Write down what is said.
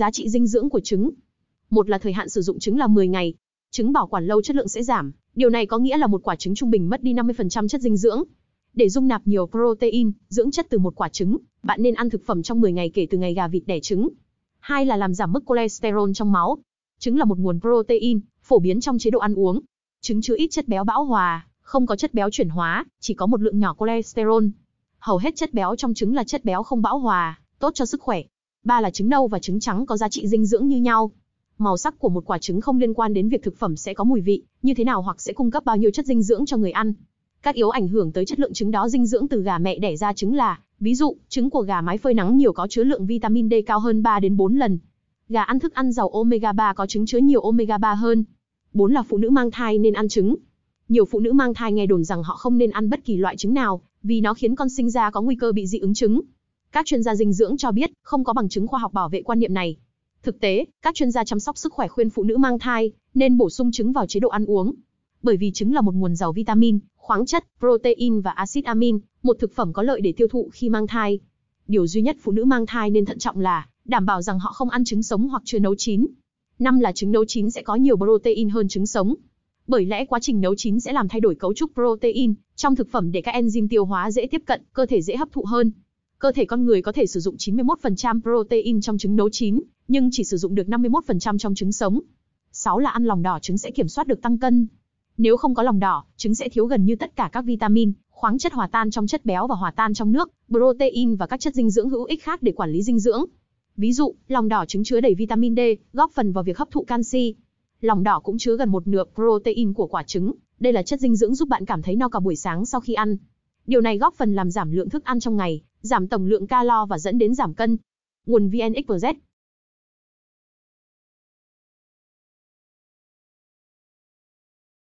Giá trị dinh dưỡng của trứng. Một là thời hạn sử dụng trứng là 10 ngày. Trứng bảo quản lâu chất lượng sẽ giảm, điều này có nghĩa là một quả trứng trung bình mất đi 50% chất dinh dưỡng. Để dung nạp nhiều protein, dưỡng chất từ một quả trứng, bạn nên ăn thực phẩm trong 10 ngày kể từ ngày gà vịt đẻ trứng. Hai là làm giảm mức cholesterol trong máu. Trứng là một nguồn protein phổ biến trong chế độ ăn uống. Trứng chứa ít chất béo bão hòa, không có chất béo chuyển hóa, chỉ có một lượng nhỏ cholesterol. Hầu hết chất béo trong trứng là chất béo không bão hòa, tốt cho sức khỏe ba là trứng nâu và trứng trắng có giá trị dinh dưỡng như nhau. Màu sắc của một quả trứng không liên quan đến việc thực phẩm sẽ có mùi vị như thế nào hoặc sẽ cung cấp bao nhiêu chất dinh dưỡng cho người ăn. Các yếu ảnh hưởng tới chất lượng trứng đó dinh dưỡng từ gà mẹ đẻ ra trứng là, ví dụ, trứng của gà mái phơi nắng nhiều có chứa lượng vitamin D cao hơn 3 đến 4 lần. Gà ăn thức ăn giàu omega 3 có trứng chứa nhiều omega 3 hơn. 4 là phụ nữ mang thai nên ăn trứng. Nhiều phụ nữ mang thai nghe đồn rằng họ không nên ăn bất kỳ loại trứng nào, vì nó khiến con sinh ra có nguy cơ bị dị ứng trứng. Các chuyên gia dinh dưỡng cho biết, không có bằng chứng khoa học bảo vệ quan niệm này. Thực tế, các chuyên gia chăm sóc sức khỏe khuyên phụ nữ mang thai nên bổ sung trứng vào chế độ ăn uống. Bởi vì trứng là một nguồn giàu vitamin, khoáng chất, protein và axit amin, một thực phẩm có lợi để tiêu thụ khi mang thai. Điều duy nhất phụ nữ mang thai nên thận trọng là đảm bảo rằng họ không ăn trứng sống hoặc chưa nấu chín. Năm là trứng nấu chín sẽ có nhiều protein hơn trứng sống. Bởi lẽ quá trình nấu chín sẽ làm thay đổi cấu trúc protein trong thực phẩm để các enzyme tiêu hóa dễ tiếp cận, cơ thể dễ hấp thụ hơn. Cơ thể con người có thể sử dụng 91% protein trong trứng nấu chín, nhưng chỉ sử dụng được 51% trong trứng sống. 6 là ăn lòng đỏ trứng sẽ kiểm soát được tăng cân. Nếu không có lòng đỏ, trứng sẽ thiếu gần như tất cả các vitamin, khoáng chất hòa tan trong chất béo và hòa tan trong nước, protein và các chất dinh dưỡng hữu ích khác để quản lý dinh dưỡng. Ví dụ, lòng đỏ trứng chứa đầy vitamin D, góp phần vào việc hấp thụ canxi. Lòng đỏ cũng chứa gần một nửa protein của quả trứng, đây là chất dinh dưỡng giúp bạn cảm thấy no cả buổi sáng sau khi ăn. Điều này góp phần làm giảm lượng thức ăn trong ngày, giảm tổng lượng calo và dẫn đến giảm cân. Nguồn VN